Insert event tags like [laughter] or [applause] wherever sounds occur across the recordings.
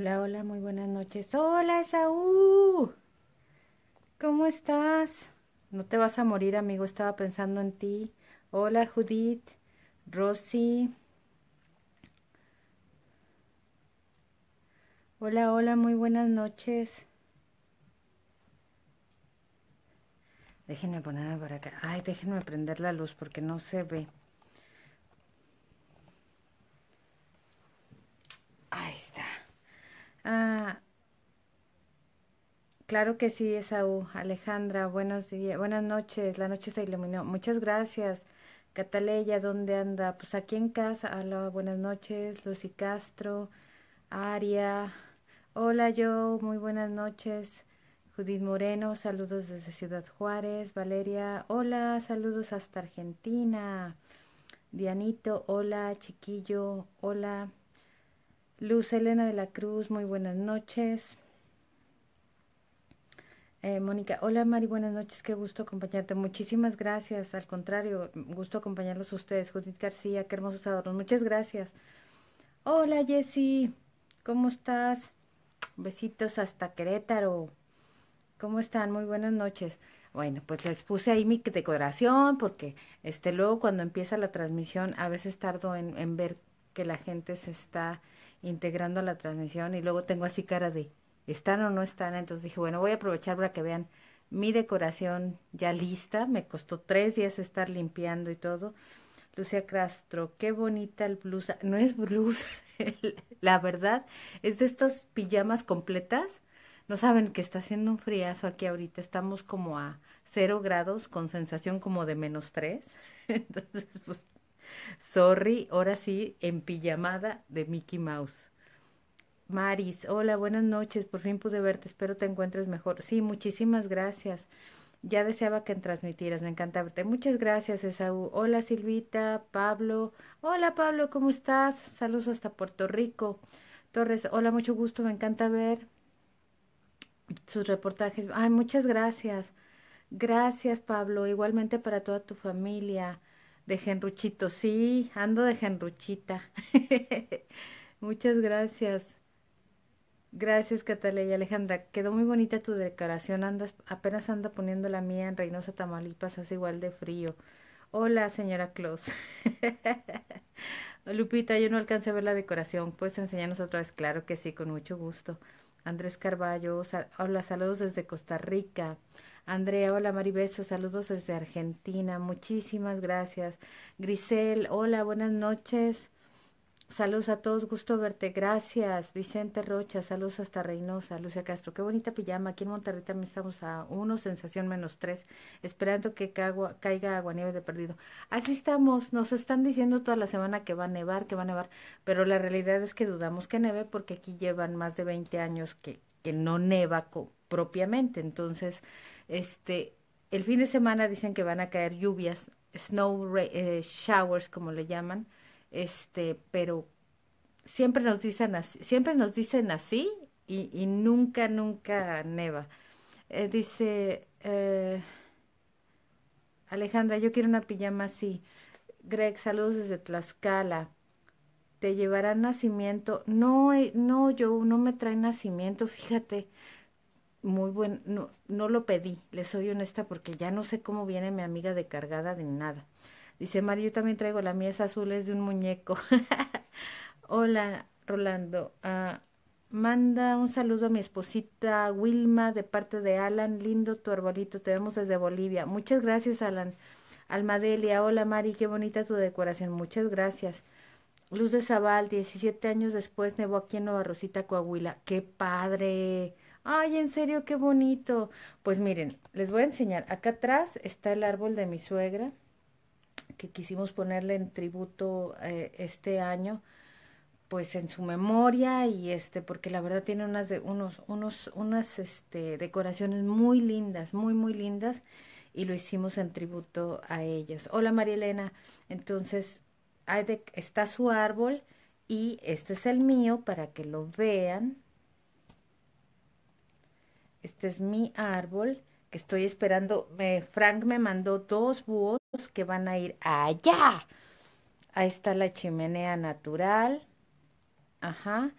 Hola, hola, muy buenas noches. Hola, Saúl, ¿Cómo estás? No te vas a morir, amigo. Estaba pensando en ti. Hola, Judith. Rosy. Hola, hola, muy buenas noches. Déjenme ponerme para acá. Ay, déjenme prender la luz porque no se ve. Ah, claro que sí, Esaú. Alejandra, buenos días, buenas noches. La noche se iluminó. Muchas gracias. Cataleya, ¿dónde anda? Pues aquí en casa. Hola, buenas noches. Lucy Castro, Aria. Hola, yo. Muy buenas noches. Judith Moreno, saludos desde Ciudad Juárez. Valeria, hola, saludos hasta Argentina. Dianito, hola, chiquillo, hola. Luz Elena de la Cruz, muy buenas noches. Eh, Mónica, hola Mari, buenas noches, qué gusto acompañarte. Muchísimas gracias, al contrario, gusto acompañarlos a ustedes. Judith García, qué hermosos adornos, muchas gracias. Hola Jessy, ¿cómo estás? Besitos hasta Querétaro. ¿Cómo están? Muy buenas noches. Bueno, pues les puse ahí mi decoración porque este luego cuando empieza la transmisión a veces tardo en ver que la gente se está integrando la transmisión y luego tengo así cara de están o no están, entonces dije, bueno, voy a aprovechar para que vean mi decoración ya lista, me costó tres días estar limpiando y todo. Lucía Castro, qué bonita el blusa, no es blusa, [laughs] la verdad, es de estas pijamas completas. No saben que está haciendo un friazo aquí ahorita, estamos como a cero grados con sensación como de menos tres. [laughs] Entonces, pues Sorry, ahora sí, en pijamada de Mickey Mouse. Maris, hola, buenas noches, por fin pude verte, espero te encuentres mejor. Sí, muchísimas gracias. Ya deseaba que transmitieras, me encanta verte. Muchas gracias, Esaú. Hola, Silvita, Pablo. Hola, Pablo, ¿cómo estás? Saludos hasta Puerto Rico. Torres, hola, mucho gusto, me encanta ver sus reportajes. Ay, muchas gracias. Gracias, Pablo. Igualmente para toda tu familia de genruchito. Sí, ando de genruchita. [laughs] Muchas gracias. Gracias, Cataleya Alejandra. Quedó muy bonita tu decoración. Andas, apenas anda poniendo la mía en Reynosa, Tamaulipas. Hace igual de frío. Hola, señora Claus. [laughs] Lupita, yo no alcancé a ver la decoración. ¿Puedes enseñarnos otra vez? Claro que sí, con mucho gusto. Andrés Carballo, hola, saludos desde Costa Rica. Andrea, hola Maribeso, saludos desde Argentina, muchísimas gracias. Grisel, hola, buenas noches. Saludos a todos, gusto verte, gracias. Vicente Rocha, saludos hasta Reynosa. Lucia Castro, qué bonita pijama. Aquí en Monterrey también estamos a uno, sensación menos tres, esperando que caiga, agua nieve de perdido. Así estamos, nos están diciendo toda la semana que va a nevar, que va a nevar, pero la realidad es que dudamos que neve porque aquí llevan más de 20 años que, que no neva propiamente. Entonces, este, el fin de semana dicen que van a caer lluvias, snow eh, showers como le llaman, este, pero siempre nos dicen así, siempre nos dicen así y, nunca, nunca neva. Eh, dice eh, Alejandra, yo quiero una pijama así. Greg, saludos desde Tlaxcala. ¿Te llevarán nacimiento? No, no, yo no me trae nacimiento, fíjate muy buen, no, lo pedí, le soy honesta porque ya no sé cómo viene mi amiga de cargada de nada. Dice Mari yo también traigo la mía, es azul, es de un muñeco. [laughs] Hola, Rolando. Ah, manda un saludo a mi esposita Wilma de parte de Alan. Lindo tu arbolito, te vemos desde Bolivia. Muchas gracias, Alan. Almadelia, hola Mari, qué bonita tu decoración. Muchas gracias. Luz de Zabal, 17 años después nevó aquí en Nueva Rosita, Coahuila. ¡Qué padre! Ay, en serio, qué bonito. Pues miren, les voy a enseñar. Acá atrás está el árbol de mi suegra, que quisimos ponerle en tributo eh, este año, pues en su memoria y este, porque la verdad tiene unas, de, unos, unos, unas este, decoraciones muy lindas, muy, muy lindas. Y lo hicimos en tributo a ellas. Hola María Elena. Entonces, hay está su árbol y este es el mío para que lo vean este es mi árbol que estoy esperando. Frank me mandó dos búhos que van a ir allá. Ahí está la chimenea natural. Ajá.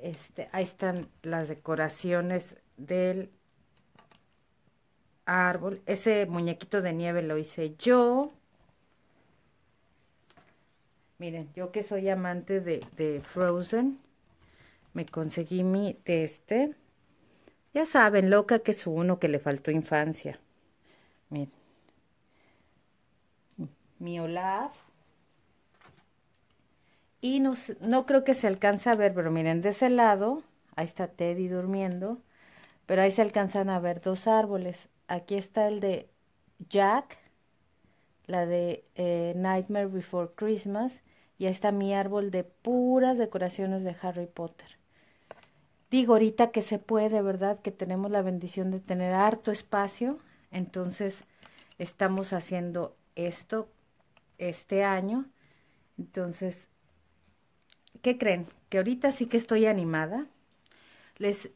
Este, ahí están las decoraciones del árbol. Ese muñequito de nieve lo hice yo. Miren, yo que soy amante de, de Frozen, me conseguí mi de este. Ya saben, loca que es uno que le faltó infancia. Miren. Mi Olaf. Y no, no creo que se alcance a ver, pero miren, de ese lado, ahí está Teddy durmiendo, pero ahí se alcanzan a ver dos árboles. Aquí está el de Jack, la de eh, Nightmare Before Christmas, y ahí está mi árbol de puras decoraciones de Harry Potter digo ahorita que se puede, ¿verdad? Que tenemos la bendición de tener harto espacio, entonces estamos haciendo esto este año. Entonces, ¿qué creen? Que ahorita sí que estoy animada. Les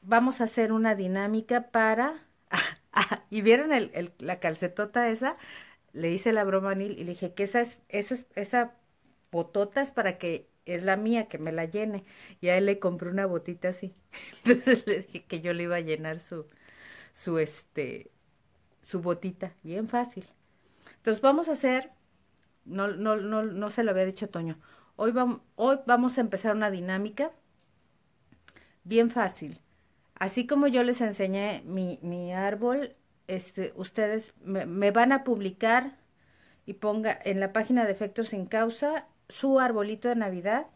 vamos a hacer una dinámica para... [laughs] Ah, y vieron la calcetota esa, le hice la broma a y le dije que esa, es, esa botota es para que es la mía, que me la llene. Y a él le compré una botita así. [laughs] Entonces le dije que yo le iba a llenar su, su, este, su botita, bien fácil. Entonces vamos a hacer, no, no, no, no se lo había dicho Toño, hoy, vamos, hoy vamos a empezar una dinámica bien fácil. Así como yo les enseñé mi, mi árbol, este, ustedes me, me van a publicar y ponga en la página de efectos sin causa su arbolito de Navidad.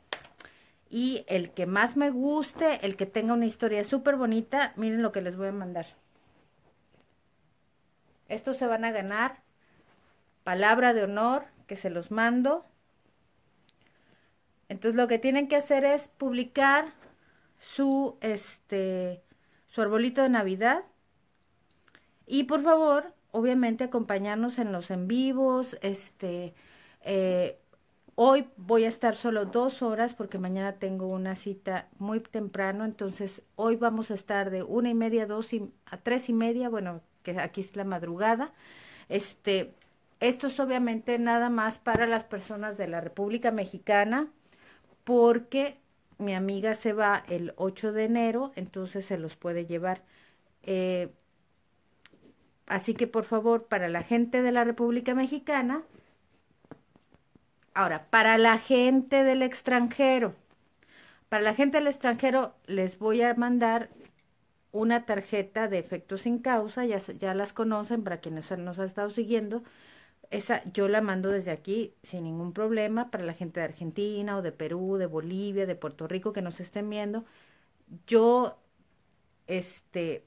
Y el que más me guste, el que tenga una historia súper bonita, miren lo que les voy a mandar. Estos se van a ganar palabra de honor que se los mando. Entonces lo que tienen que hacer es publicar su este su arbolito de Navidad. Y por favor, obviamente acompañarnos en los en vivos, este eh, Hoy voy a estar solo dos horas porque mañana tengo una cita muy temprano, entonces hoy vamos a estar de una y media, dos y, a tres y media, bueno, que aquí es la madrugada. Este, esto es obviamente nada más para las personas de la República Mexicana, porque mi amiga se va el 8 de enero, entonces se los puede llevar. Eh, así que por favor, para la gente de la República Mexicana, Ahora, para la gente del extranjero, para la gente del extranjero les voy a mandar una tarjeta de efectos sin causa, ya, ya las conocen para quienes nos han estado siguiendo. Esa yo la mando desde aquí sin ningún problema para la gente de Argentina o de Perú, de Bolivia, de Puerto Rico que nos estén viendo. Yo, este,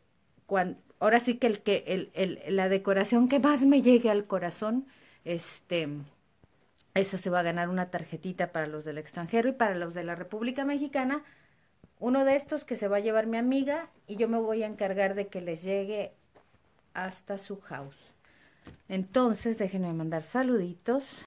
ahora sí que, el, que el, la decoración que más me llegue al corazón, este, esa se va a ganar una tarjetita para los del extranjero y para los de la República Mexicana. Uno de estos que se va a llevar mi amiga y yo me voy a encargar de que les llegue hasta su house. Entonces, déjenme mandar saluditos.